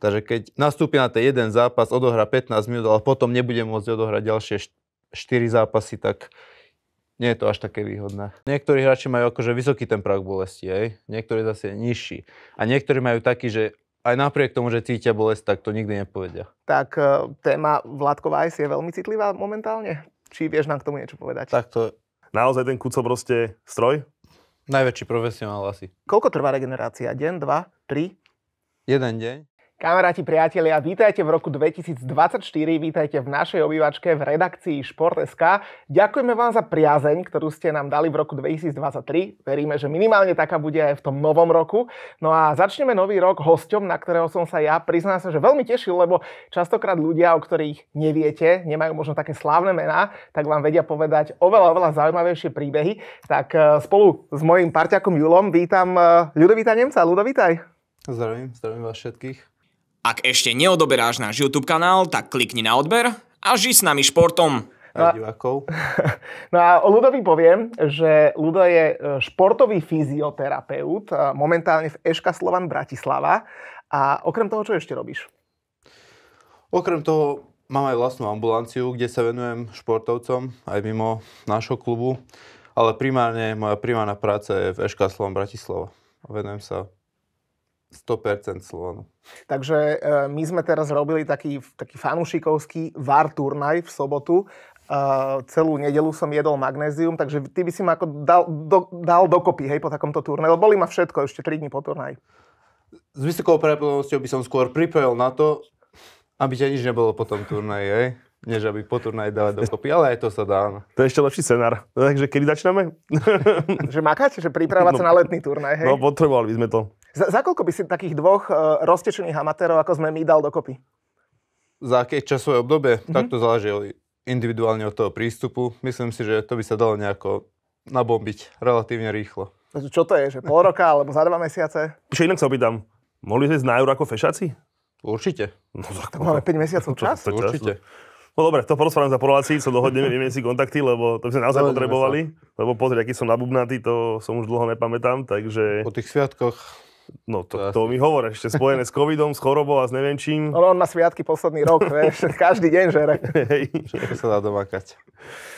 Takže keď nastúpi na ten jeden zápas, odohrá 15 minút, ale potom nebude môcť odohrať ďalšie 4 zápasy, tak nie je to až také výhodné. Niektorí hráči majú akože vysoký ten prak bolesti, aj? niektorí zase nižší. A niektorí majú taký, že aj napriek tomu, že cítia bolesť, tak to nikdy nepovedia. Tak e, téma Vládko Vajs je veľmi citlivá momentálne. Či vieš nám k tomu niečo povedať? Tak to... Naozaj ten kúco proste stroj? Najväčší profesionál asi. Koľko trvá regenerácia? Deň, dva, tri? Jeden deň. Kamaráti, priatelia, vítajte v roku 2024, vítajte v našej obývačke v redakcii Šport.sk. Ďakujeme vám za priazeň, ktorú ste nám dali v roku 2023. Veríme, že minimálne taká bude aj v tom novom roku. No a začneme nový rok hosťom, na ktorého som sa ja priznám sa, že veľmi tešil, lebo častokrát ľudia, o ktorých neviete, nemajú možno také slávne mená, tak vám vedia povedať oveľa, oveľa zaujímavejšie príbehy. Tak e, spolu s mojim parťakom Julom vítam e, Ľudovita Nemca. Ľudovitaj. vítaj. Zdravím, zdravím vás všetkých. Ak ešte neodoberáš náš YouTube kanál, tak klikni na odber a žij s nami športom. A divákov. No a o Ludovi poviem, že Ludo je e, športový fyzioterapeut, e, momentálne v Eška Slovan Bratislava. A okrem toho, čo ešte robíš? Okrem toho mám aj vlastnú ambulanciu, kde sa venujem športovcom aj mimo nášho klubu. Ale primárne moja primárna práca je v Eška Slovan Bratislava. Venujem sa 100% Slovanu. Takže e, my sme teraz robili taký, taký fanušikovský VAR turnaj v sobotu. E, celú nedelu som jedol magnézium, takže ty by si ma ako dal, do, dal dokopy hej, po takomto turnaji. Boli ma všetko ešte 3 dní po turnaji. S vysokou pravdepodobnosťou by som skôr pripojil na to, aby ťa nič nebolo po tom turnaji, hej? než aby po turnaji dávať dokopy, ale aj to sa dá. No. To je ešte lepší scenár. Takže kedy začneme? že makáte, že pripravať no, sa na letný turnaj, hej? No, potrebovali by sme to. Za, za koľko by si takých dvoch uh, roztečených amatérov, ako sme my, dal dokopy? Za aké časové obdobie? Mm-hmm. Tak to záleží individuálne od toho prístupu. Myslím si, že to by sa dalo nejako nabombiť relatívne rýchlo. Čo to je? Že pol roka alebo za dva mesiace? Čo inak sa opýtam. Mohli sme ísť na euro ako fešáci? Určite. No tak, tak máme 5 mesiacov čas. To, to, to Určite. No dobre, to porozprávam za po sa dohodneme, vieme si kontakty, lebo to by sme naozaj potrebovali. Sa. Lebo pozri, aký som nabubnatý, to som už dlho nepamätám, takže... Po tých sviatkoch No to, to, to mi hovor, ešte spojené s covidom, s chorobou a s neviem čím. No on má sviatky posledný rok, vieš, každý deň žere. Hej. Všetko sa dá domákať.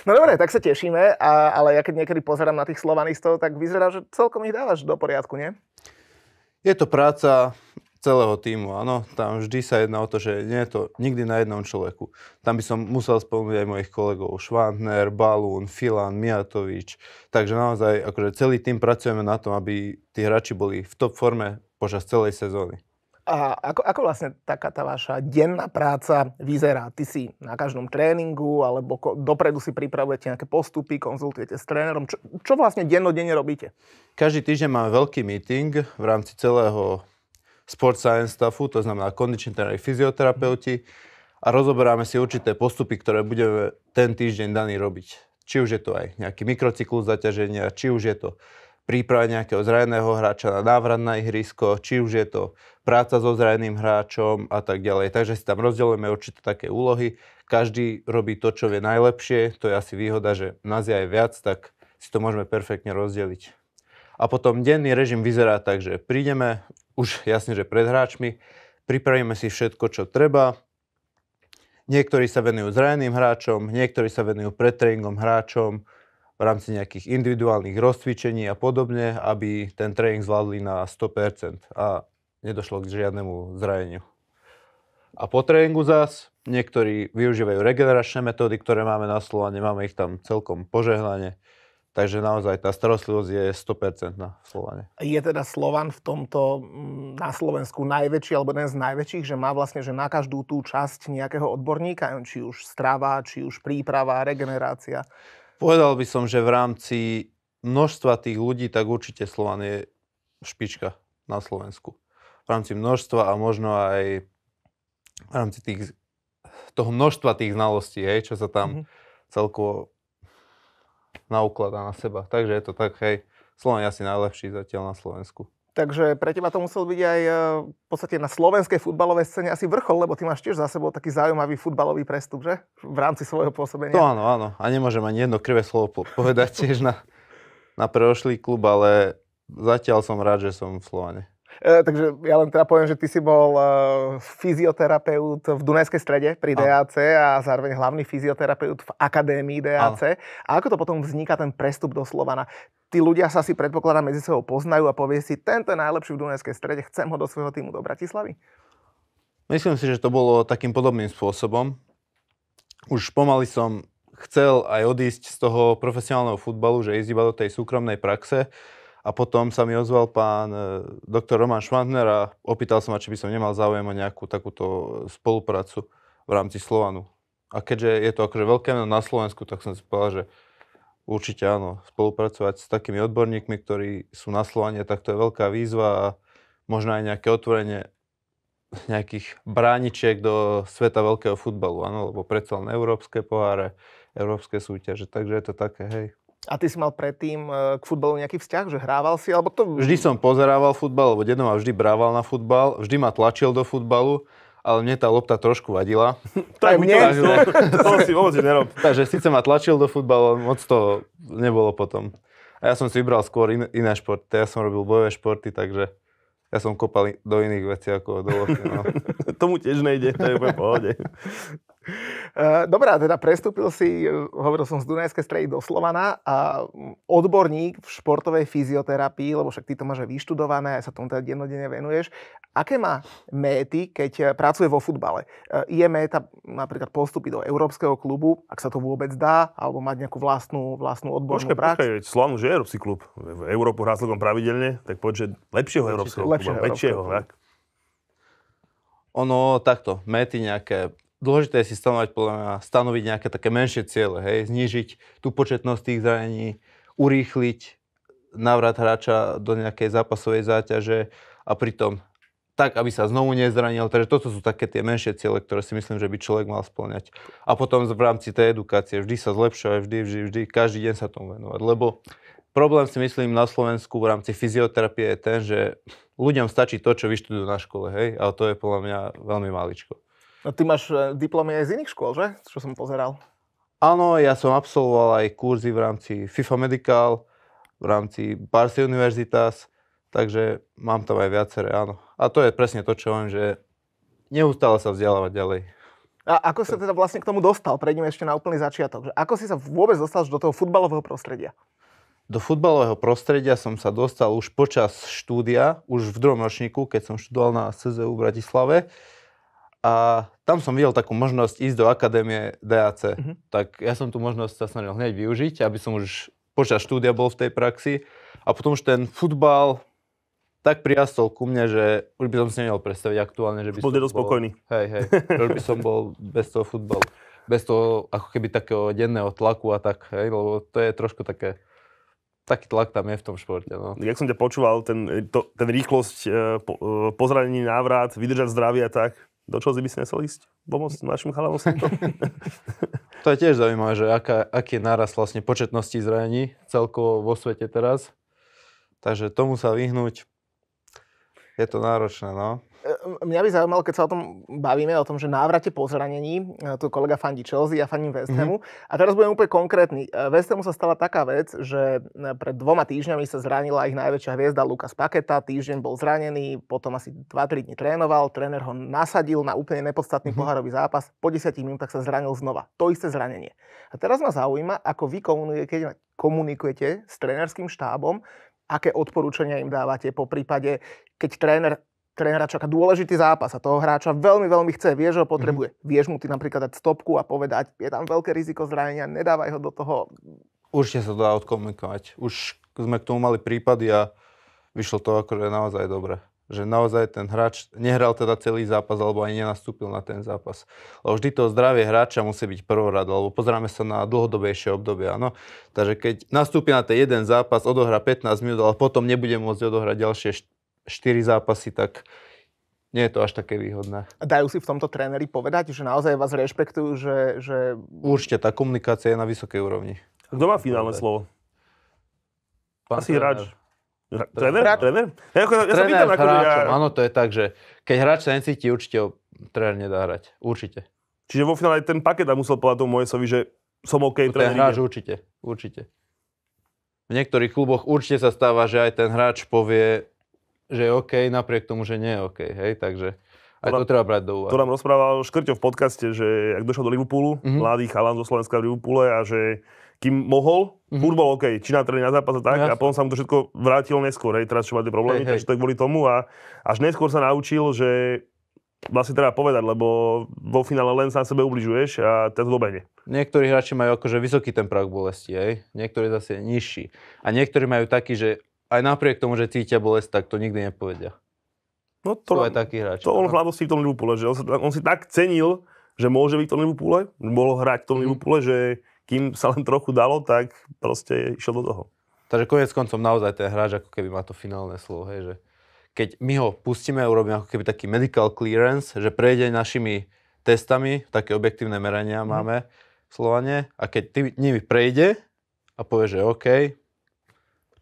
No dobre, tak sa tešíme, a, ale ja keď niekedy pozerám na tých slovanistov, tak vyzerá, že celkom ich dávaš do poriadku, nie? Je to práca, celého týmu, áno. Tam vždy sa jedná o to, že nie je to nikdy na jednom človeku. Tam by som musel spomenúť aj mojich kolegov Švantner, Balún, Filan, Mijatovič. Takže naozaj akože celý tým pracujeme na tom, aby tí hráči boli v top forme počas celej sezóny. A ako, ako vlastne taká tá vaša denná práca vyzerá? Ty si na každom tréningu, alebo ko, dopredu si pripravujete nejaké postupy, konzultujete s trénerom. Čo, čo vlastne dennodenne robíte? Každý týždeň máme veľký meeting v rámci celého sport science staffu, to znamená kondiční tréneri, fyzioterapeuti a rozoberáme si určité postupy, ktoré budeme ten týždeň daný robiť. Či už je to aj nejaký mikrocyklus zaťaženia, či už je to príprava nejakého zraného hráča na návrat na ihrisko, či už je to práca so zraneným hráčom a tak ďalej. Takže si tam rozdeľujeme určité také úlohy. Každý robí to, čo vie najlepšie. To je asi výhoda, že nás je aj viac, tak si to môžeme perfektne rozdeliť. A potom denný režim vyzerá tak, že prídeme, už jasne, že pred hráčmi. Pripravíme si všetko, čo treba. Niektorí sa venujú zraneným hráčom, niektorí sa venujú pred tréningom hráčom v rámci nejakých individuálnych rozcvičení a podobne, aby ten tréning zvládli na 100% a nedošlo k žiadnemu zraneniu. A po tréningu zás niektorí využívajú regeneračné metódy, ktoré máme na Slovane, máme ich tam celkom požehnane Takže naozaj tá starostlivosť je 100% na Slovane. Je teda Slovan v tomto mm, na Slovensku najväčší, alebo jeden z najväčších, že má vlastne že na každú tú časť nejakého odborníka, či už strava, či už príprava, regenerácia? Povedal by som, že v rámci množstva tých ľudí, tak určite Slovan je špička na Slovensku. V rámci množstva a možno aj v rámci tých, toho množstva tých znalostí, hej, čo sa tam mm-hmm. celkovo naukladá na seba. Takže je to tak, hej, Slovenia asi najlepší zatiaľ na Slovensku. Takže pre teba to musel byť aj e, v podstate na slovenskej futbalovej scéne asi vrchol, lebo ty máš tiež za sebou taký zaujímavý futbalový prestup, že? V rámci svojho pôsobenia. To áno, áno. A nemôžem ani jedno krvé slovo povedať tiež na, na preošlý klub, ale zatiaľ som rád, že som v Slovane. E, takže ja len teda poviem, že ty si bol e, fyzioterapeut v Dunajskej strede pri DAC a zároveň hlavný fyzioterapeut v Akadémii DAC. A. A ako to potom vzniká ten prestup do Slovana? Tí ľudia sa si predpokladá medzi sebou poznajú a povie si, tento je najlepší v Dunajskej strede, chcem ho do svojho týmu do Bratislavy? Myslím si, že to bolo takým podobným spôsobom. Už pomaly som chcel aj odísť z toho profesionálneho futbalu, že ísť iba do tej súkromnej praxe, a potom sa mi ozval pán e, doktor Roman Švantner a opýtal sa ma, či by som nemal záujem o nejakú takúto spoluprácu v rámci Slovanu. A keďže je to akože veľké meno na Slovensku, tak som si povedal, že určite áno, spolupracovať s takými odborníkmi, ktorí sú na Slovanie, tak to je veľká výzva a možno aj nejaké otvorenie nejakých bráničiek do sveta veľkého futbalu, áno, lebo predsa len európske poháre, európske súťaže, takže je to také, hej. A ty si mal predtým e, k futbalu nejaký vzťah, že hrával si? Alebo to... Vždy som pozerával futbal, lebo dedo ma vždy brával na futbal, vždy ma tlačil do futbalu, ale mne tá lopta trošku vadila. tak mne? to si vôbec nerob. Takže síce ma tlačil do futbalu, moc to nebolo potom. A ja som si vybral skôr in, iné športy, ja som robil bojové športy, takže ja som kopal do iných vecí ako do lopty. No. Tomu tiež nejde, to je v pohode. E, dobrá, teda prestúpil si, e, hovoril som z Dunajskej stredy do Slovana a odborník v športovej fyzioterapii, lebo však ty to máš aj vyštudované, aj sa tomu teda dennodenne venuješ. Aké má méty, keď e, pracuje vo futbale? Je méta napríklad postúpiť do Európskeho klubu, ak sa to vôbec dá, alebo mať nejakú vlastnú, vlastnú odbornú počkej, prax? Počkej, Slovan už je Európsky klub. V Európu hrá celkom pravidelne, tak poď, že lepšieho Európskeho lepšieho klubu, lepšieho, tak? Ono takto, méty nejaké dôležité je si stanovať, podľa mňa, stanoviť nejaké také menšie ciele, hej, znižiť tú početnosť tých zranení, urýchliť návrat hráča do nejakej zápasovej záťaže a pritom tak, aby sa znovu nezranil. Takže toto sú také tie menšie ciele, ktoré si myslím, že by človek mal splňať. A potom v rámci tej edukácie vždy sa zlepšuje, vždy, vždy, vždy, každý deň sa tomu venovať. Lebo problém si myslím na Slovensku v rámci fyzioterapie je ten, že ľuďom stačí to, čo vyštudujú na škole, hej, a to je podľa mňa veľmi maličko. No ty máš e, diplomy aj z iných škôl, že? Čo som pozeral. Áno, ja som absolvoval aj kurzy v rámci FIFA Medical, v rámci Barsi Universitas, takže mám tam aj viaceré, áno. A to je presne to, čo viem, že neustále sa vzdelávať ďalej. A ako sa teda vlastne k tomu dostal? Prejdeme ešte na úplný začiatok. Že ako si sa vôbec dostal do toho futbalového prostredia? Do futbalového prostredia som sa dostal už počas štúdia, už v druhom ročníku, keď som študoval na CZU v Bratislave. A tam som videl takú možnosť ísť do akadémie DAC. Mm-hmm. Tak ja som tú možnosť sa snažil hneď využiť, aby som už počas štúdia bol v tej praxi. A potom už ten futbal tak priastol ku mne, že už by som si nemal predstaviť aktuálne, že by bol som bol... spokojný. Hej, hej, že by som bol bez toho futbalu. Bez toho ako keby takého denného tlaku a tak, hej, lebo to je trošku také taký tlak tam je v tom športe. No. Jak som ťa počúval, ten, to, ten rýchlosť, e, po, e, pozranený návrat, vydržať zdravie a tak, do čoho by si nesel ísť pomôcť našim chalanom To je tiež zaujímavé, že aká, aký je nárast vlastne početnosti zranení celkovo vo svete teraz. Takže tomu sa vyhnúť je to náročné, no. E, mňa by zaujímalo, keď sa o tom bavíme, o tom, že návrate po zranení, e, tu kolega fandí Chelsea, a fandím West Hamu. Mm-hmm. A teraz budem úplne konkrétny. E, West Hamu sa stala taká vec, že pred dvoma týždňami sa zranila ich najväčšia hviezda Lukas Paketa, týždeň bol zranený, potom asi 2-3 dní trénoval, tréner ho nasadil na úplne nepodstatný mm-hmm. poharový zápas, po 10 minútach sa zranil znova. To isté zranenie. A teraz ma zaujíma, ako vy komunikujete, komunikujete s trénerským štábom, aké odporúčania im dávate, po prípade, keď tréner pre hráča dôležitý zápas a toho hráča veľmi, veľmi chce, vieš, že ho potrebuje. Mm-hmm. Vieš mu ty napríklad dať stopku a povedať, je tam veľké riziko zranenia, nedávaj ho do toho. Určite sa to dá odkomunikovať. Už sme k tomu mali prípady a vyšlo to akože naozaj dobre. Že naozaj ten hráč nehral teda celý zápas alebo ani nenastúpil na ten zápas. Lebo vždy to zdravie hráča musí byť prvorad, lebo pozráme sa na dlhodobejšie obdobie. Áno? Takže keď nastúpi na ten jeden zápas, odohrá 15 minút, ale potom nebude môcť odohrať ďalšie 4 zápasy, tak nie je to až také výhodné. Dajú si v tomto tréneri povedať, že naozaj vás rešpektujú, že... že... Určite, tá komunikácia je na vysokej úrovni. A kto má finálne slovo? Pán Asi hráč. Tréner? Tréner? tréner? Ja, ako, ja sa pýtam, akože ja... Áno, to je tak, že keď hráč sa necíti, určite ho tréner nedá hrať. Určite. Čiže vo finále ten paket a musel povedať tomu Mojesovi, že som OK, no, tréner. Ten hráč určite, určite. V niektorých kluboch určite sa stáva, že aj ten hráč povie, že je OK, napriek tomu, že nie je OK, hej, takže... Aj to, nám, to treba brať do úvahy. To nám rozprával Škrťo v podcaste, že ak došiel do Liverpoolu, mm-hmm. mladý chalan zo Slovenska v Liverpoole a že kým mohol, mm-hmm. furt bol OK, či na tréning, na zápas a tak, ja. a potom sa mu to všetko vrátilo neskôr, hej, teraz čo máte problémy, hej, takže to kvôli tomu a až neskôr sa naučil, že vlastne treba povedať, lebo vo finále len na sebe ubližuješ a to dobe nie. Niektorí hráči majú akože vysoký ten prah bolesti, hej? niektorí zase nižší. A niektorí majú taký, že aj napriek tomu, že cítia bolesť, tak to nikdy nepovedia. No to, Sú aj takí To on no. hlavne si v tom Liverpoole, že on, sa, on si tak cenil, že môže byť v tom Liverpoole, bolo hrať v tom mm-hmm. Liverpoole, že kým sa len trochu dalo, tak proste išiel do toho. Takže konec koncom naozaj ten hráč ako keby má to finálne slovo, hej, že keď my ho pustíme, urobíme ako keby taký medical clearance, že prejde našimi testami, také objektívne merania mm. máme v Slovane a keď tými prejde a povie, že OK,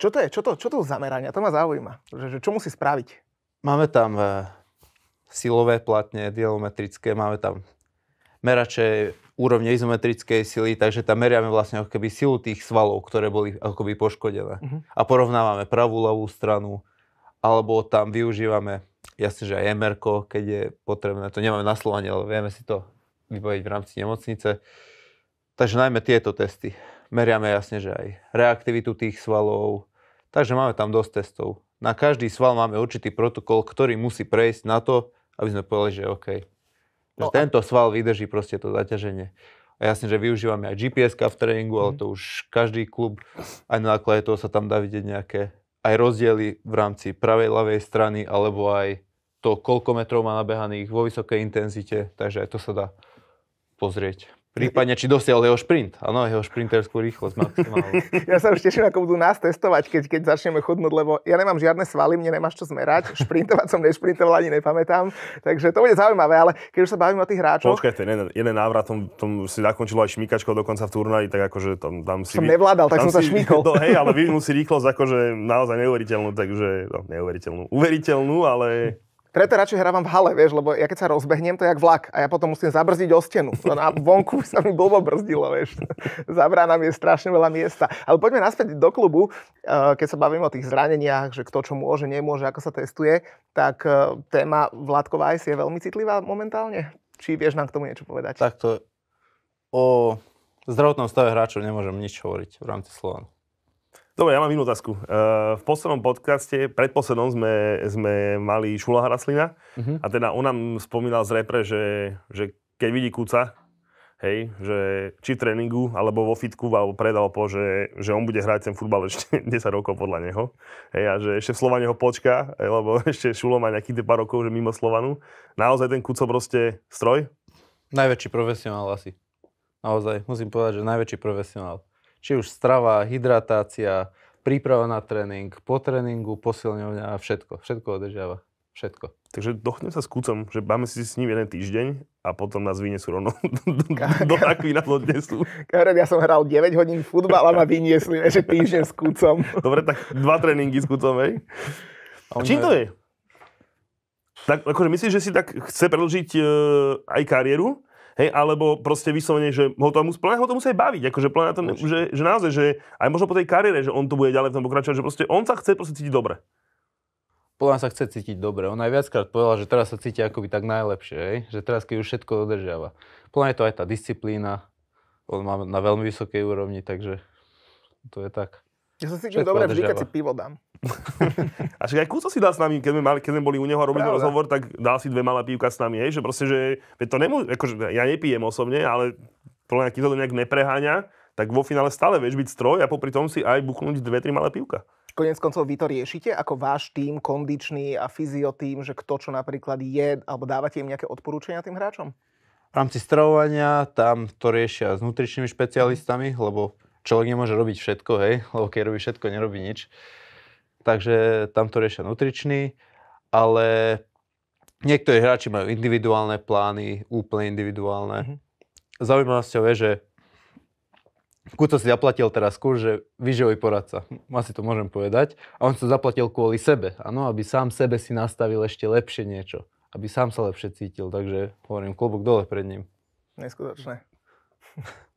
čo to je? Čo to, čo to zamerania? To ma zaujíma. Že, že čo musí spraviť? Máme tam e, silové platne, dielometrické, máme tam merače úrovne izometrickej sily, takže tam meriame vlastne ako keby silu tých svalov, ktoré boli akoby poškodené. Uh-huh. A porovnávame pravú, ľavú stranu, alebo tam využívame, jasne, že aj mr keď je potrebné, to nemáme na Slovanie, ale vieme si to vybaviť v rámci nemocnice. Takže najmä tieto testy. Meriame jasne, že aj reaktivitu tých svalov, Takže máme tam dosť testov. Na každý sval máme určitý protokol, ktorý musí prejsť na to, aby sme povedali, že OK. Že no, tento a... sval vydrží proste to zaťaženie. A jasne, že využívame aj gps v tréningu, ale mhm. to už každý klub, aj na základe toho sa tam dá vidieť nejaké aj rozdiely v rámci pravej, ľavej strany, alebo aj to, koľko metrov má nabehaných vo vysokej intenzite, takže aj to sa dá pozrieť. Prípadne, či dosiahol jeho šprint. Áno, jeho šprinterskú rýchlosť maximálne. Ja sa už teším, ako budú nás testovať, keď, keď začneme chodnúť, lebo ja nemám žiadne svaly, mne nemáš čo zmerať. Šprintovať som nešprintoval, ani nepamätám. Takže to bude zaujímavé, ale keď už sa bavím o tých hráčoch... Počkaj, ten jeden, jeden návrat, tom, tom si zakončilo aj šmíkačko dokonca v turnaji, tak akože tam, tam si... Som nevládal, tak som sa šmíkol. No, hej, ale vyvinul si rýchlosť akože naozaj neuveriteľnú, takže no, neuveriteľnú, uveriteľnú, ale preto radšej hrávam v hale, vieš, lebo ja keď sa rozbehnem, to je jak vlak a ja potom musím zabrzdiť o stenu. To na vonku sa mi blbo brzdilo, vieš. Za je strašne veľa miesta. Ale poďme naspäť do klubu, eh, keď sa bavíme o tých zraneniach, že kto čo môže, nemôže, ako sa testuje, tak eh, téma Vládko Vajs je veľmi citlivá momentálne. Či vieš nám k tomu niečo povedať? Takto o zdravotnom stave hráčov nemôžem nič hovoriť v rámci Slovanu. Dobre, ja mám inú otázku. Eh, v poslednom podcaste, predposlednom sme, sme mali Šula Hraslina uh-huh. a teda on nám spomínal z repre, že, že keď vidí kúca, hej, že či v tréningu, alebo vo fitku, alebo predal po, že, že on bude hrať ten futbal ešte 10 rokov podľa neho. Hej, a že ešte v Slovane ho počká, hej, lebo ešte Šulo má nejakých pár rokov, že mimo Slovanu. Naozaj ten kúco proste stroj? Najväčší profesionál asi. Naozaj, musím povedať, že najväčší profesionál či už strava, hydratácia, príprava na tréning, po tréningu, posilňovňa a všetko. Všetko održiava. Všetko. Takže dochnem sa s kúcom, že máme si s ním jeden týždeň a potom nás vyniesú rovno do rakvy na odnesú. Karol, ja som hral 9 hodín futbal a ma vyniesli že týždeň s kúcom. Dobre, tak dva tréningy s kúcom, hej? A čím to je? Tak akože myslíš, že si tak chce predlžiť e, aj kariéru, Hej, alebo proste vyslovene, že ho to, musí, ho to musí baviť, akože na tom, že, že, naozaj, že aj možno po tej kariére, že on tu bude ďalej v tom pokračovať, že proste on sa chce proste cítiť dobre. Podľa sa chce cítiť dobre. On aj viackrát povedal, že teraz sa cíti akoby tak najlepšie, hej? že teraz keď už všetko dodržiava. Podľa je to aj tá disciplína, on má na veľmi vysokej úrovni, takže to je tak. Ja sa cítim dobre vždy, keď si pivo dám a však aj Kuco si dal s nami, keď sme, mali, keď sme boli u neho a robili rozhovor, tak dal si dve malé pívka s nami, hej, že proste, že to nemô, akože, ja nepijem osobne, ale podľa len, to nejak nepreháňa, tak vo finále stále vieš byť stroj a popri tom si aj buchnúť dve, tri malé pívka. Konec koncov vy to riešite ako váš tým kondičný a fyziotým, že kto čo napríklad je, alebo dávate im nejaké odporúčania tým hráčom? V rámci stravovania tam to riešia s nutričnými špecialistami, lebo človek nemôže robiť všetko, hej, lebo keď robí všetko, nerobí nič takže tam to riešia nutriční, ale niektorí hráči majú individuálne plány, úplne individuálne. Mm-hmm. Zaujímavosťou je, že Kuco si zaplatil teraz kurz, že výživový poradca, hm, asi to môžem povedať, a on sa zaplatil kvôli sebe, áno, aby sám sebe si nastavil ešte lepšie niečo, aby sám sa lepšie cítil, takže hovorím klobúk dole pred ním. Neskutočné.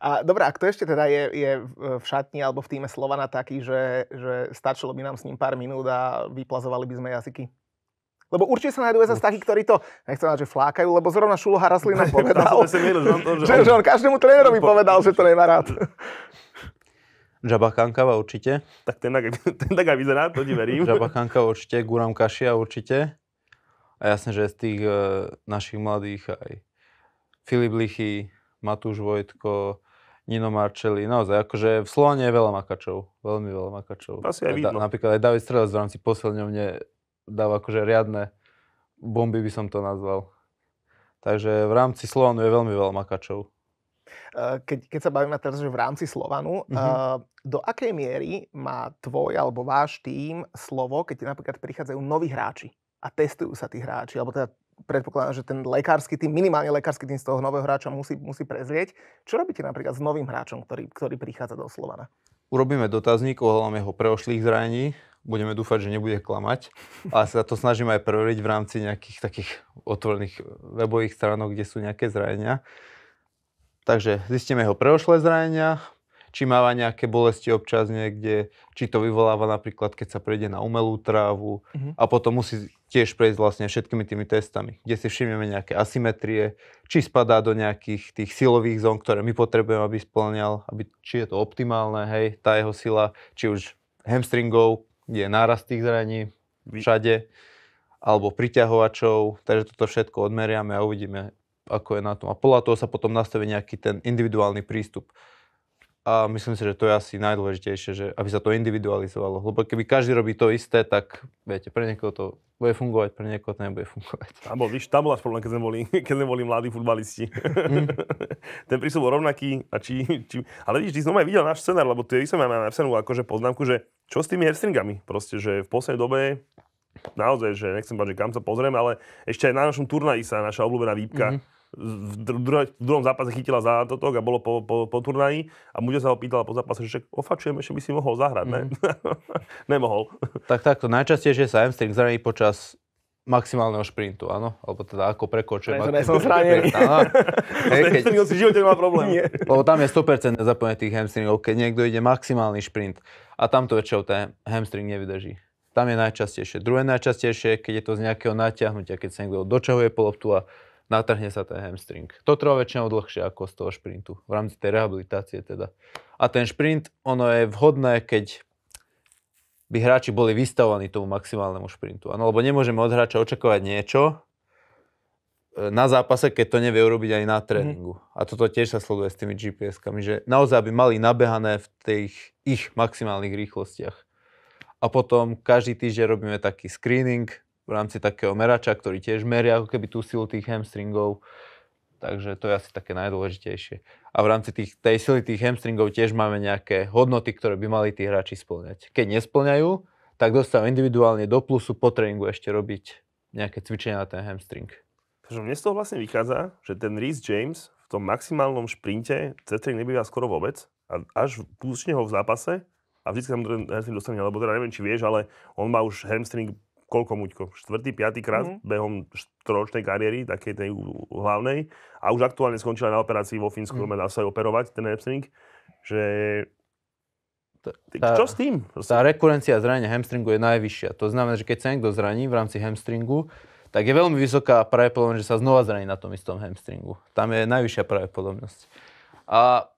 A dobrá, a kto ešte teda je, je v šatni alebo v týme Slovana taký, že, že stačilo by nám s ním pár minút a vyplazovali by sme jazyky? Lebo určite sa nájdú zase takí, ktorí to, nechcem že flákajú, lebo zrovna Šulo Haraslina povedal, že, že on každému trénerovi povedal, že to nemá rád. Džaba určite. Tak ten tak, ten tak aj vyzerá, to ti verím. Džaba určite, Guram Kašia určite. A jasne, že z tých e, našich mladých aj Filip Lichy, Matúš Vojtko, Nino Marcelli, naozaj, akože v Slovane je veľa makačov, veľmi veľa makačov. Asi aj vidno. Napríklad aj David Strelec v rámci posledňovne dáva akože riadne bomby, by som to nazval. Takže v rámci Slovanu je veľmi veľa makačov. Eh, keď, keď sa bavíme teraz, že v rámci Slovanu, mm-hmm. do akej miery má tvoj alebo váš tím slovo, keď napríklad prichádzajú noví hráči a testujú sa tí hráči, alebo teda predpokladám, že ten lekársky tým, minimálne lekársky tým z toho nového hráča musí, musí prezrieť. Čo robíte napríklad s novým hráčom, ktorý, ktorý prichádza do Slovana? Urobíme dotazník ohľadom jeho preošlých zranení. Budeme dúfať, že nebude klamať. A sa to snažíme aj preveriť v rámci nejakých takých otvorených webových stránok, kde sú nejaké zranenia. Takže zistíme jeho preošlé zranenia, či máva nejaké bolesti občas niekde, či to vyvoláva napríklad, keď sa prejde na umelú trávu mm-hmm. a potom musí tiež prejsť vlastne všetkými tými testami, kde si všimneme nejaké asymetrie, či spadá do nejakých tých silových zón, ktoré my potrebujeme, aby splňal, aby, či je to optimálne, hej, tá jeho sila, či už hamstringov, kde je nárast tých zraní, všade, alebo priťahovačov, takže toto všetko odmeriame a uvidíme, ako je na tom. A podľa toho sa potom nastaví nejaký ten individuálny prístup a myslím si, že to je asi najdôležitejšie, že aby sa to individualizovalo. Lebo keby každý robí to isté, tak viete, pre niekoho to bude fungovať, pre niekoho to nebude fungovať. Tam bol, víš, tam bol problém, keď sme boli, keď sme boli mladí futbalisti. Mm. Ten prístup bol rovnaký. A či, či, ale vidíš, ty som aj videl náš scenár, lebo ty som aj mám scenu akože poznámku, že čo s tými herstringami? Proste, že v poslednej dobe naozaj, že nechcem povedať, že kam sa pozrieme, ale ešte aj na našom turnaji sa naša obľúbená výpka mm-hmm v, dru- v druhom zápase chytila za toto a bolo po, po, po turnaji a Mude sa ho pýtala po zápase, že ofačujem, že by si mohol zahrať, mm. ne? Mhm. Nemohol. Tak takto, najčastejšie sa hamstring zraní počas maximálneho šprintu, áno? Alebo teda ako prekočuje. Ja som zranený. Hej, keď... si živote nemá problém. Nie. Lebo tam je 100% zapojenie tých hamstringov, keď niekto ide maximálny šprint a tamto väčšinou ten hamstring nevydrží. Tam je najčastejšie. Druhé najčastejšie, keď je to z nejakého natiahnutia, keď sa niekto dočahuje po loptu a natrhne sa ten hamstring. To trvá väčšinou dlhšie ako z toho šprintu, v rámci tej rehabilitácie teda. A ten šprint, ono je vhodné, keď by hráči boli vystavovaní tomu maximálnemu šprintu. Ano, lebo nemôžeme od hráča očakávať niečo e, na zápase, keď to nevie urobiť aj na mhm. tréningu. Mm. A toto tiež sa sleduje s tými GPS-kami, že naozaj by mali nabehané v tých ich maximálnych rýchlostiach. A potom každý týždeň robíme taký screening, v rámci takého merača, ktorý tiež meria ako keby tú silu tých hamstringov. Takže to je asi také najdôležitejšie. A v rámci tých, tej sily tých hamstringov tiež máme nejaké hodnoty, ktoré by mali tí hráči splňať. Keď nesplňajú, tak dostávam individuálne do plusu po tréningu ešte robiť nejaké cvičenia na ten hamstring. Takže mne z toho vlastne vychádza, že ten Reece James v tom maximálnom šprinte cez tréning nebýva skoro vôbec a až púšťne ho v zápase a vždy sa tam ten hamstring dostane, lebo teda neviem, či vieš, ale on má už hamstring koľko, Muďko? Štvrtý, piatý krát mm-hmm. behom trojročnej kariéry, takej tej hlavnej. A už aktuálne skončila na operácii vo Fínsku, mm-hmm. dá sa aj operovať, ten hamstring. Že... Tá, čo s tým? Tá rekurencia zranenia hamstringu je najvyššia. To znamená, že keď sa niekto zraní v rámci hamstringu, tak je veľmi vysoká pravdepodobnosť, že sa znova zraní na tom istom hamstringu. Tam je najvyššia pravdepodobnosť. A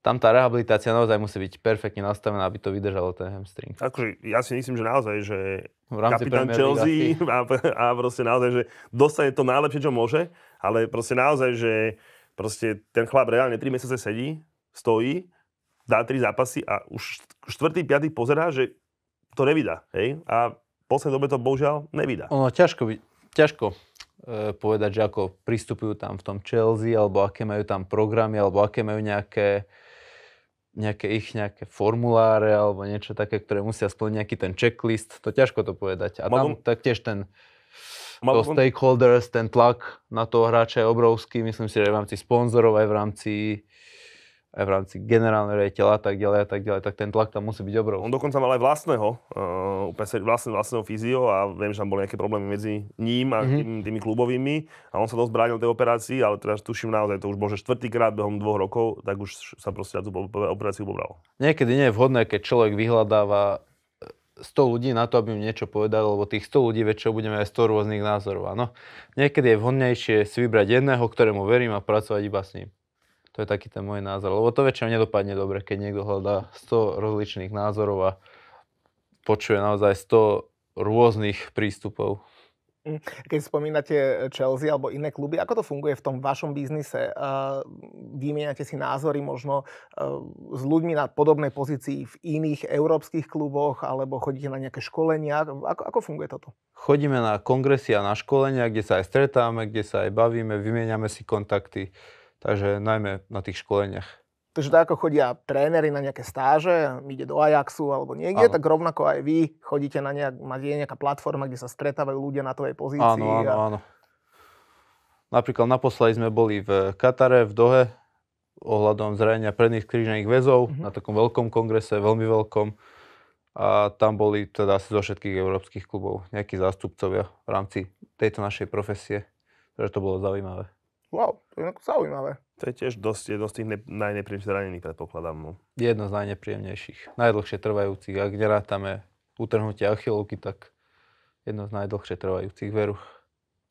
tam tá rehabilitácia naozaj musí byť perfektne nastavená, aby to vydržalo ten hamstring. Akože ja si myslím, že naozaj, že v rámci kapitán Chelsea a, a proste naozaj, že dostane to najlepšie, čo môže, ale proste naozaj, že proste ten chlap reálne 3 mesiace sedí, stojí, dá 3 zápasy a už 4. 5. pozerá, že to nevydá. Hej? A v poslednej dobe to bohužiaľ nevydá. Ono ťažko, by, ťažko e, povedať, že ako pristupujú tam v tom Chelsea, alebo aké majú tam programy, alebo aké majú nejaké nejaké ich nejaké formuláre alebo niečo také, ktoré musia splniť nejaký ten checklist, to ťažko to povedať. A tam taktiež ten to stakeholders, ten tlak na toho hráča je obrovský, myslím si, že aj v rámci sponzorov, aj v rámci aj v rámci generálneho riaditeľa a tak ďalej a tak ďalej, tak ten tlak tam musí byť obrovský. On dokonca mal aj vlastného, uh, úplne vlastne, vlastného fyzio a viem, že tam boli nejaké problémy medzi ním a mm-hmm. tými, tými klubovými a on sa dosť bránil tej operácii, ale teraz tuším naozaj, to už bol že štvrtýkrát behom dvoch rokov, tak už sa proste na tú operáciu pobral. Niekedy nie je vhodné, keď človek vyhľadáva 100 eh, ľudí na to, aby im niečo povedal, lebo tých 100 ľudí väčšinou budeme aj 100 rôznych názorov. Áno. Niekedy je vhodnejšie si vybrať jedného, ktorému verím a pracovať iba s ním. To je taký ten môj názor, lebo to väčšinou nedopadne dobre, keď niekto hľadá 100 rozličných názorov a počuje naozaj 100 rôznych prístupov. Mm. Keď spomínate eh, Chelsea alebo iné kluby, ako to funguje v tom vašom biznise? Eh, vymieňate si názory možno eh, s ľuďmi na podobnej pozícii v iných európskych kluboch alebo chodíte na nejaké školenia? Ako, ako funguje toto? Chodíme na kongresy a na školenia, kde sa aj stretáme, kde sa aj bavíme, vymieňame si kontakty. Takže najmä na tých školeniach. Takže tak ako chodia tréneri na nejaké stáže, ide do Ajaxu alebo niekde, áno. tak rovnako aj vy chodíte na nejak, je nejaká platforma, kde sa stretávajú ľudia na tvojej pozícii. Áno, áno, a... áno. Napríklad naposledy sme boli v Katare, v Dohe, ohľadom zranenia predných krížených väzov uh-huh. na takom veľkom kongrese, veľmi veľkom. A tam boli teda asi zo všetkých európskych klubov nejakí zástupcovia v rámci tejto našej profesie. Takže to bolo zaujímavé. Wow, to je zaujímavé. To je tiež dosť, jedno z tých ne, najnepríjemnejších zranených, predpokladám. No. Jedno z najnepríjemnejších, najdlhšie trvajúcich. Ak nerátame utrhnutie achilovky, tak jedno z najdlhšie trvajúcich veru.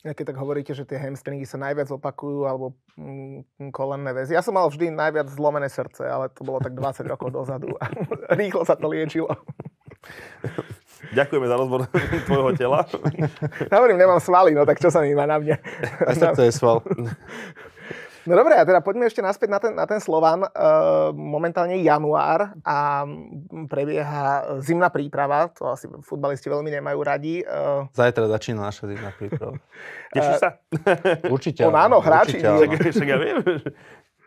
A keď tak hovoríte, že tie hamstringy sa najviac opakujú, alebo mm, kolenné väzy. Ja som mal vždy najviac zlomené srdce, ale to bolo tak 20 rokov dozadu a rýchlo sa to liečilo. Ďakujeme za rozbor tvojho tela. Hovorím, nemám svaly, no tak čo sa mi má na mne? Až tak to je sval. No dobré, a teda poďme ešte naspäť na ten, na ten Slovan. E, momentálne január a prebieha zimná príprava. To asi futbalisti veľmi nemajú radi. E. Zajtra začína naša zimná príprava. Tešíš sa? Určite. áno. áno, hráči. Však ja viem.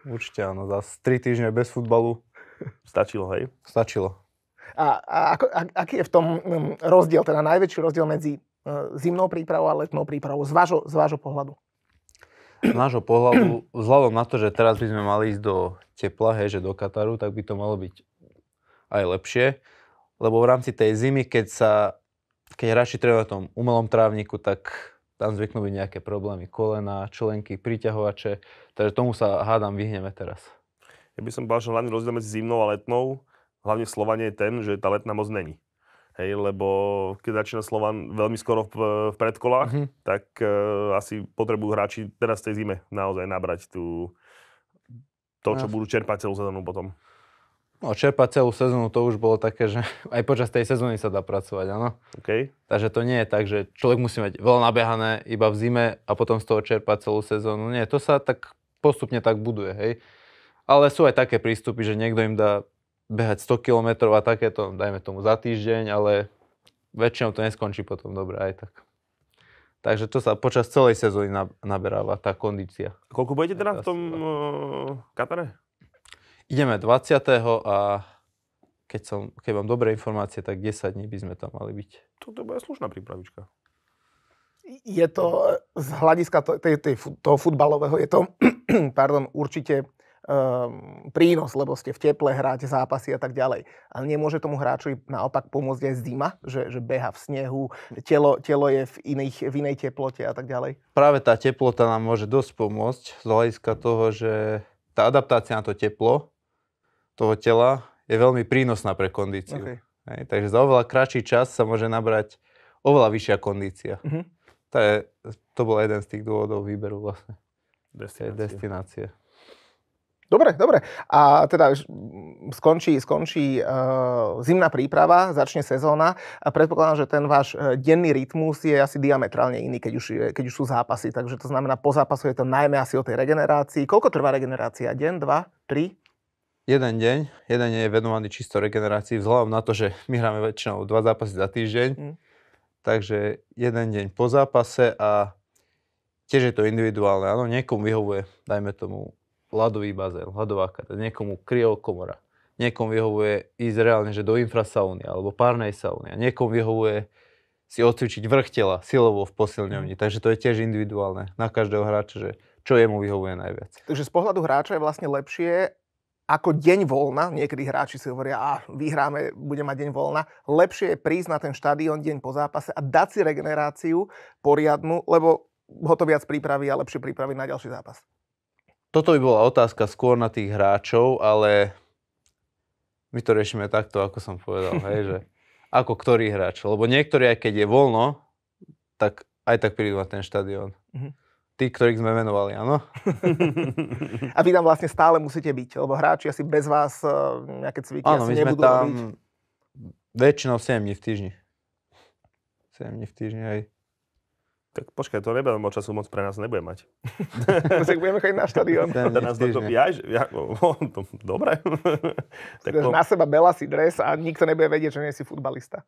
Určite áno, za 3 týždne bez futbalu. Stačilo, hej? Stačilo. A, a a, a, aký je v tom mm, rozdiel, teda najväčší rozdiel medzi e, zimnou prípravou a letnou prípravou z vášho, z vášho pohľadu? Z nášho pohľadu, vzhľadom na to, že teraz by sme mali ísť do tepla, hej, že do Kataru, tak by to malo byť aj lepšie. Lebo v rámci tej zimy, keď sa keď hráči treba na tom umelom trávniku, tak tam zvyknú byť nejaké problémy kolena, členky, priťahovače, takže tomu sa hádam vyhneme teraz. Ja by som povedal, že hlavný rozdiel medzi zimnou a letnou hlavne Slovanie je ten, že tá letná moc není. Hej, lebo keď začína Slovan veľmi skoro v, v predkolách, mm-hmm. tak e, asi potrebujú hráči teraz tej zime naozaj nabrať tú, to, čo ja. budú čerpať celú sezónu potom. No, čerpať celú sezónu to už bolo také, že aj počas tej sezóny sa dá pracovať, áno. Okay. Takže to nie je tak, že človek musí mať veľa nabehané iba v zime a potom z toho čerpať celú sezónu. Nie, to sa tak postupne tak buduje, hej. Ale sú aj také prístupy, že niekto im dá behať 100 km a takéto, dajme tomu za týždeň, ale väčšinou to neskončí potom dobre aj tak. Takže to sa počas celej sezóny naberáva tá kondícia. Koľko budete teda v tom uh, Katare? Ideme 20. a keď, som, keď mám dobré informácie, tak 10 dní by sme tam mali byť. To bude slušná prípravička. Je to eh, z hľadiska tej, tej, toho futbalového, je to pardon, určite Ehm, prínos, lebo ste v teple, hráte zápasy a tak ďalej. Ale nemôže tomu hráčovi naopak pomôcť aj zima, že, že beha v snehu, telo, telo je v, iných, v inej teplote a tak ďalej? Práve tá teplota nám môže dosť pomôcť z hľadiska toho, že tá adaptácia na to teplo toho tela je veľmi prínosná pre kondíciu. Okay. Hej, takže za oveľa kratší čas sa môže nabrať oveľa vyššia kondícia. Mm-hmm. To, je, to bol jeden z tých dôvodov výberu vlastne. Destinácie. Destinácie. Dobre, dobre. A teda skončí, skončí e, zimná príprava, začne sezóna a predpokladám, že ten váš eh, denný rytmus je asi diametrálne iný, keď už, keď už sú zápasy. Takže to znamená, po zápasu je to najmä asi o tej regenerácii. Koľko trvá regenerácia? Deň, dva, tri? Jeden deň. Jeden deň je venovaný čisto regenerácii vzhľadom na to, že my hráme väčšinou dva zápasy za týždeň. Mm. Takže jeden deň po zápase a tiež je to individuálne. Áno, niekomu vyhovuje, dajme tomu, ľadový bazén, ľadová kata, niekomu kryokomora, niekomu vyhovuje ísť reálne, že do infrasauny alebo párnej sauny a niekomu vyhovuje si odcvičiť vrch tela silovo v posilňovni. Mm. Takže to je tiež individuálne na každého hráča, že čo jemu vyhovuje najviac. Takže z pohľadu hráča je vlastne lepšie ako deň voľna, niekedy hráči si hovoria, a vyhráme, bude mať deň voľna, lepšie je prísť na ten štadión deň po zápase a dať si regeneráciu poriadnu, lebo ho to viac pripraví a lepšie pripraví na ďalší zápas toto by bola otázka skôr na tých hráčov, ale my to riešime takto, ako som povedal, hej, že ako ktorý hráč. Lebo niektorí, aj keď je voľno, tak aj tak prídu na ten štadión. Mm-hmm. Tí, ktorých sme venovali, áno. A vy tam vlastne stále musíte byť, lebo hráči asi bez vás eh, nejaké cviky áno, asi my nebudú sme tam robiť. väčšinou 7 dní v týždni. 7 dní v týždni, aj. Tak počkaj, to nebudem o času moc pre nás nebude mať. no, tak budeme chodiť na štadión. Teraz do to ja, ja, dobre. tak na seba bela si dres a nikto nebude vedieť, že nie si futbalista.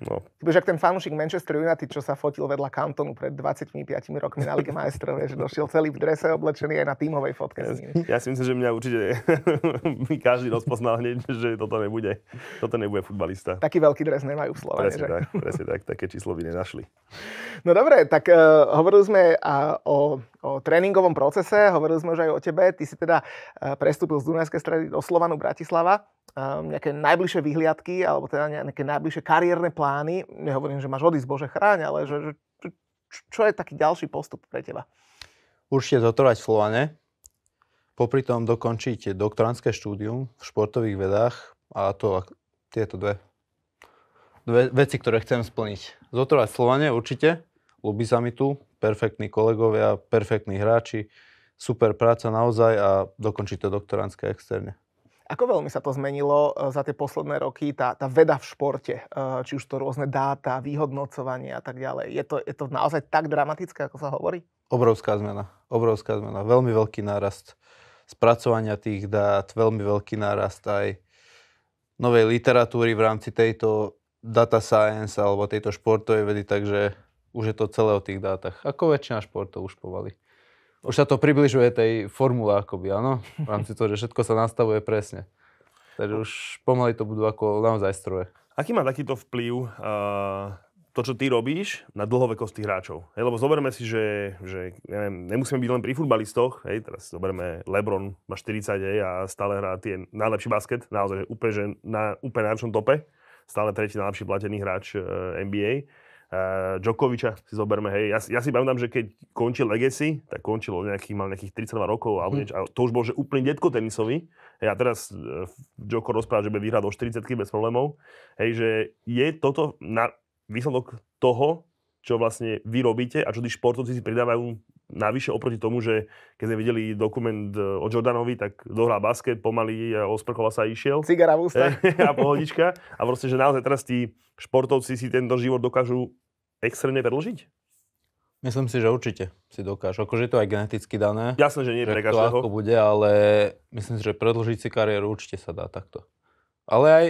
No. Že ten fanúšik Manchester United, čo sa fotil vedľa Cantonu pred 25 rokmi na Lige majstrov, že došiel celý v drese oblečený aj na tímovej fotke. Ja, ja si myslím, že mňa určite mi každý rozpoznal hneď, že toto nebude, toto nebude futbalista. Taký veľký dres nemajú v Slovene. Presne že? tak, presne tak, také číslo by nenašli. No dobre, tak uh, hovorili sme uh, o o tréningovom procese, hovorili sme už aj o tebe, ty si teda e, prestúpil z Dunajskej stredy do Slovanu Bratislava. Um, nejaké najbližšie vyhliadky, alebo teda nejaké najbližšie kariérne plány, nehovorím, že máš odísť, Bože chráň, ale že, že čo je taký ďalší postup pre teba? Určite zotrvať v Slovane, popri tom dokončiť doktorantské štúdium v športových vedách a to tieto dve, dve veci, ktoré chcem splniť. Zotrvať v Slovane určite, ľubí sa mi tu, perfektní kolegovia, perfektní hráči, super práca naozaj a dokončí to doktoránske externe. Ako veľmi sa to zmenilo e, za tie posledné roky, tá, tá veda v športe, e, či už to rôzne dáta, vyhodnocovanie a tak ďalej. Je to, je to naozaj tak dramatické, ako sa hovorí? Obrovská zmena, obrovská zmena, veľmi veľký nárast spracovania tých dát, veľmi veľký nárast aj novej literatúry v rámci tejto data science alebo tejto športovej vedy, takže už je to celé o tých dátach. Ako väčšina športov už povali. Už sa to približuje tej formule akoby, áno? V rámci toho, že všetko sa nastavuje presne. Takže už pomaly to budú ako naozaj stroje. Aký má takýto vplyv uh, to, čo ty robíš, na dlhovekosť tých hráčov? Hej, lebo zoberme si, že, že ja neviem, nemusíme byť len pri futbalistoch. Hej, teraz zoberme Lebron, má 40 hej, a stále hrá tie najlepší basket, naozaj úplne, že na úplne najlepšom tope. Stále tretí najlepší platený hráč uh, eh, NBA Eh, Djokoviča si zoberme, hej, ja, ja si pamätám, že keď končil Legacy, tak končil nejakých, mal nejakých 32 rokov, alebo mhm. niečo, a to už bol že úplný detko tenisový. Hej, a teraz uh, Djoko rozpráva, že by vyhrať do 40 bez problémov. Hej, že je toto na výsledok toho, čo vlastne vy robíte a čo tí športovci si pridávajú Navyše oproti tomu, že keď sme videli dokument e, o Jordanovi, tak dohral basket, pomaly e, osprchoval sa a išiel. Cigara v ústa. a pohodička. A proste, že naozaj teraz tí športovci si tento život dokážu extrémne predlžiť? Myslím si, že určite si dokážu. Akože je to aj geneticky dané. Jasné, že nie je pre každého. ako bude, ale myslím si, že predlžiť si kariéru určite sa dá takto. Ale aj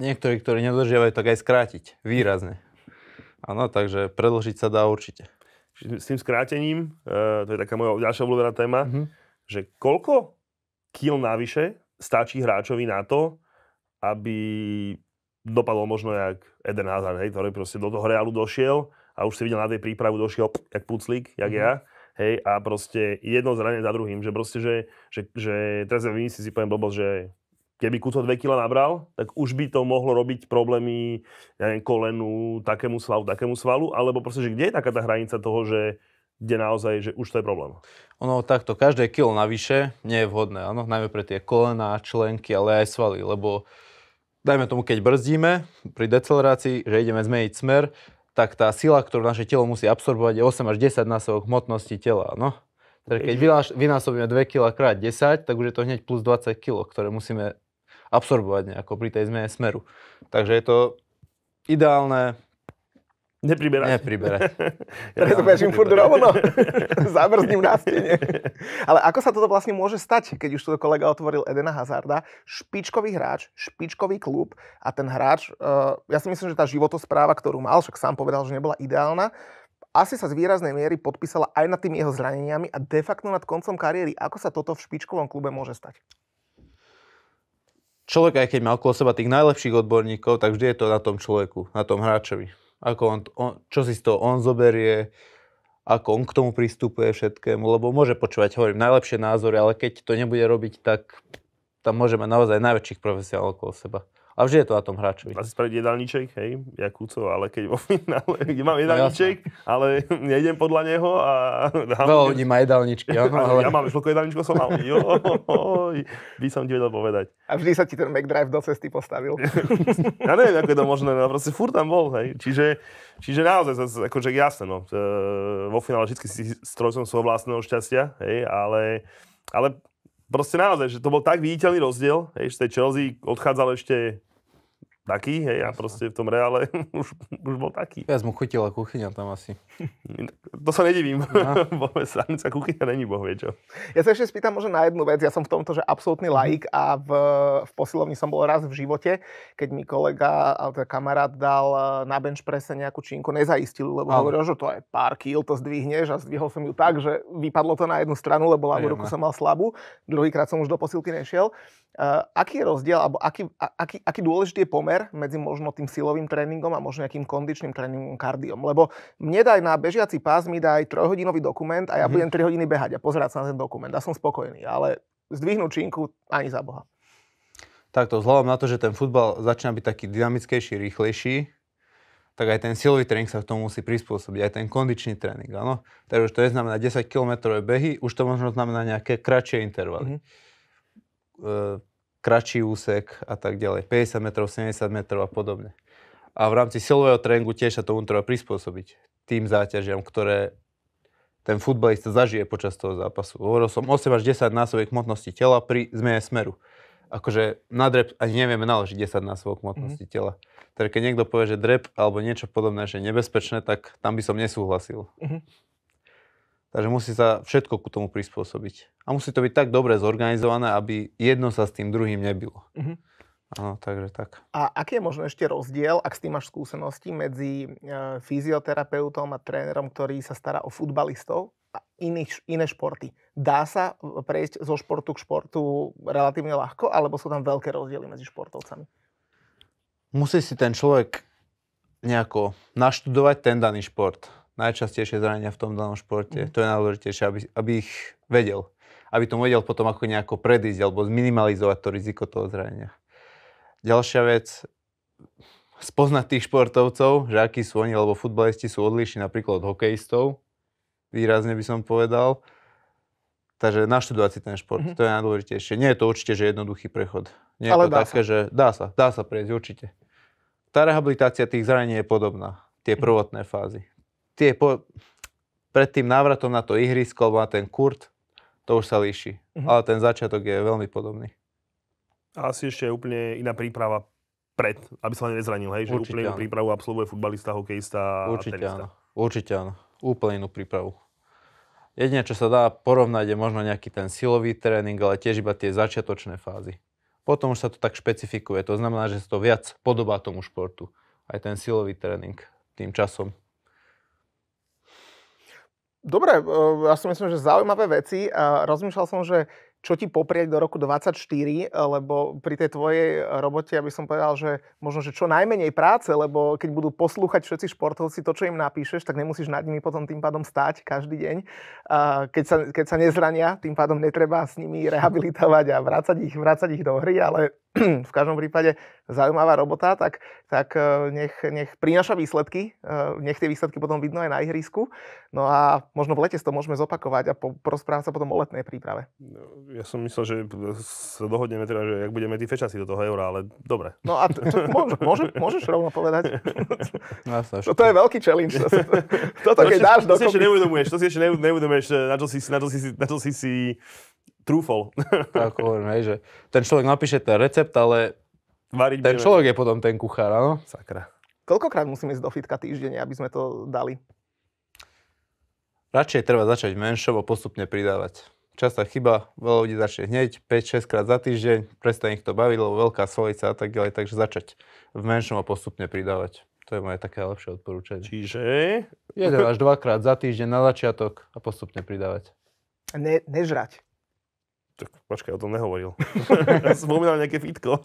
niektorí, ktorí nedržiavajú, tak aj skrátiť. Výrazne. Áno, takže predlžiť sa dá určite s tým skrátením, eh, to je taká moja ďalšia obľúbená téma, mm-hmm. že koľko kil navyše stačí hráčovi na to, aby dopadol možno jak Eden Hazard, hej, ktorý proste do toho reálu došiel a už si videl na tej prípravu došiel p- jak Puclík, jak mm-hmm. ja. Hej, a proste jedno zranenie za druhým, že proste, že, že, že teraz ja si si poviem blbosť, že keby kúco 2 kg nabral, tak už by to mohlo robiť problémy ja neviem, kolenu, takému svalu, takému svalu, alebo proste, že kde je taká tá hranica toho, že kde naozaj, že už to je problém. Ono takto, každé kilo navyše nie je vhodné, áno, najmä pre tie kolená, členky, ale aj svaly, lebo dajme tomu, keď brzdíme pri decelerácii, že ideme zmeniť smer, tak tá sila, ktorú naše telo musí absorbovať, je 8 až 10 násobok hmotnosti tela, áno. Teda keď vynásobíme 2 kg krát 10, tak už je to hneď plus 20 kg, ktoré musíme absorbovať nejako pri tej zmene smeru. Takže je to ideálne Nepriberať. Nepriberať. Preto bežím furt rovno. Zabrzním na stene. Ale ako sa toto vlastne môže stať, keď už tu kolega otvoril Edena Hazarda, špičkový hráč, špičkový klub a ten hráč, uh, ja si myslím, že tá životospráva, ktorú mal, však sám povedal, že nebola ideálna, asi sa z výraznej miery podpísala aj nad tými jeho zraneniami a de facto nad koncom kariéry. Ako sa toto v špičkovom klube môže stať? človek, aj keď má okolo seba tých najlepších odborníkov, tak vždy je to na tom človeku, na tom hráčovi. Ako on, on, čo si z toho on zoberie, ako on k tomu pristupuje všetkému, lebo môže počúvať, hovorím, najlepšie názory, ale keď to nebude robiť, tak tam môže mať naozaj najväčších profesionálov okolo seba. A vždy je to na tom hráčovi. Asi spraviť jedálniček, hej, Jakúco, ale keď vo finále, kde mám no, jedálniček, no, ale nejdem podľa neho a... Dám... Veľa ľudí má jedálničky, ja, Ale... Ja mám, šloko jedálničko som mal, jo, by som ti vedel povedať. A vždy sa ti ten McDrive do cesty postavil. ja neviem, ako je to možné, ale no, proste furt tam bol, hej. Čiže, čiže naozaj, akože jasné, no, e, vo finále vždy si strojcom svojho vlastného šťastia, hej, ale, ale proste naozaj, že to bol tak viditeľný rozdiel, hej, že tej Chelsea odchádzal ešte taký, hej, a proste v tom reále už, už bol taký. Viac mu chutila kuchyňa tam asi. To sa nedivím. No. sa kuchyňa není boh vie čo. Ja sa ešte spýtam možno na jednu vec. Ja som v tomto, že absolútny mhm. laik a v, v posilovni som bol raz v živote, keď mi kolega, alebo teda kamarát dal e, na bench prese nejakú činku, nezaistil, lebo Ale. hovoril, že to je pár kil, to zdvihneš a zdvihol som ju tak, že vypadlo to na jednu stranu, lebo ľavú ruku som mal slabú. Druhýkrát som už do posilky nešiel. Eh, aký je rozdiel, alebo aký, aký, aký dôležitý je pomer medzi možno tým silovým tréningom a možno nejakým kondičným tréningom kardiom? Lebo mne daj na bežiaci pás, mi daj trojhodinový dokument a ja mm budem 3 hodiny behať a pozerať sa na ten dokument a som spokojný, ale zdvihnúť činku ani za boha. Takto, vzhľadom na to, že ten futbal začína byť taký dynamickejší, rýchlejší, tak aj ten silový tréning sa k tomu musí prispôsobiť, aj ten kondičný tréning, áno. Takže už to neznamená 10 km behy, už to možno znamená nejaké kratšie intervaly. Mm-hmm kratší úsek a tak ďalej, 50 metrov, 70 metrov a podobne. A v rámci silového tréningu tiež sa tomu treba prispôsobiť tým záťažiam, ktoré ten futbalista zažije počas toho zápasu. Hovoril som 8 až 10 násobek hmotnosti tela pri zmene smeru. Akože na drep ani nevieme naložiť 10 násobok hmotnosti mm-hmm. tela. Takže teda keď niekto povie, že drep alebo niečo podobné, že je nebezpečné, tak tam by som nesúhlasil. Mm-hmm. Takže musí sa všetko ku tomu prispôsobiť. A musí to byť tak dobre zorganizované, aby jedno sa s tým druhým nebylo. Mm-hmm. Áno, takže tak. A aký je možno ešte rozdiel, ak s tým máš skúsenosti, medzi e, fyzioterapeutom a trénerom, ktorý sa stará o futbalistov a iný, iné športy? Dá sa e, prejsť zo športu k športu relatívne ľahko, alebo sú tam veľké rozdiely medzi športovcami? Musí si ten človek nejako naštudovať ten daný šport najčastejšie zranenia v tom danom športe. Mm. To je najdôležitejšie, aby, aby ich vedel. Aby to vedel potom ako nejako predísť alebo zminimalizovať to riziko toho zranenia. Ďalšia vec, spoznať tých športovcov, že akí sú oni, lebo futbalisti sú odlišní napríklad od hokejistov, výrazne by som povedal. Takže naštudovať si ten šport, mm-hmm. to je najdôležitejšie. Nie je to určite, že jednoduchý prechod. Nie je Ale to dá také, sa. že dá sa, dá sa prejsť určite. Tá rehabilitácia tých zranení je podobná, tie mhm. prvotné fázy tie po, pred tým návratom na to ihrisko alebo na ten kurt, to už sa líši. Uh-huh. Ale ten začiatok je veľmi podobný. A asi ešte je úplne iná príprava pred, aby sa nezranil, hej? Že Určite úplne inú áno. prípravu absolvuje futbalista, hokejista Určite a tenista. áno. Určite áno. Úplne inú prípravu. Jedine, čo sa dá porovnať, je možno nejaký ten silový tréning, ale tiež iba tie začiatočné fázy. Potom už sa to tak špecifikuje. To znamená, že sa to viac podobá tomu športu. Aj ten silový tréning tým časom. Dobre, e, ja si myslím, že zaujímavé veci. Rozmýšľal som, že čo ti poprieť do roku 24, e, lebo pri tej tvojej robote, aby som povedal, že možno, že čo najmenej práce, lebo keď budú poslúchať všetci športovci to, čo im napíšeš, tak nemusíš nad nimi potom tým pádom stáť každý deň. Keď sa, keď sa nezrania, tým pádom netreba s nimi rehabilitovať a vrácať ich, vrácať ich do hry, ale v každom prípade zaujímavá robota, tak, tak e, nech, nech prináša výsledky, e, nech tie výsledky potom vidno aj na ihrisku. No a možno v lete to môžeme zopakovať a porozprávať sa potom o letnej príprave. No, ja som myslel, že sa dohodneme teda, že ak budeme tí fečasi do toho eura, ale dobre. No a t- môže, môžeš rovno povedať. No, no to je veľký challenge. Toto, keď dáš To si ešte neuvedomuješ, to si ešte neuvedomuješ, na čo si, na čo si, na čo si, na čo si trúfol. Tak hovorím, hej, že ten človek napíše ten recept, ale Variť ten človek je potom ten kuchár, áno? Sakra. Koľkokrát musíme ísť do fitka týždenne, aby sme to dali? Radšej treba začať menšovo postupne pridávať. Častá chyba, veľa ľudí začne hneď 5-6 krát za týždeň, prestane ich to baviť, lebo veľká svojica a tak ďalej, takže začať v menšom a postupne pridávať. To je moje také lepšie odporúčanie. Čiže? Jeden až dvakrát za týždeň na začiatok a postupne pridávať. Ne, nežrať tak počkaj, o tom nehovoril. Spomínal nejaké fitko.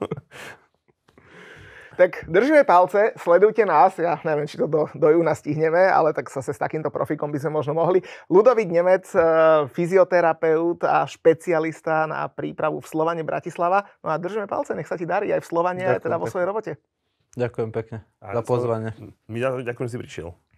tak držíme palce, sledujte nás, ja neviem, či to do, do júna stihneme, ale tak zase s takýmto profikom by sme možno mohli. Ludovít Nemec, eh, fyzioterapeut a špecialista na prípravu v Slovane Bratislava. No a držíme palce, nech sa ti darí aj v Slovane, ďakujem, aj teda vo svojej robote. Ďakujem pekne za pozvanie. Mm, my ďakujem, že si prišiel.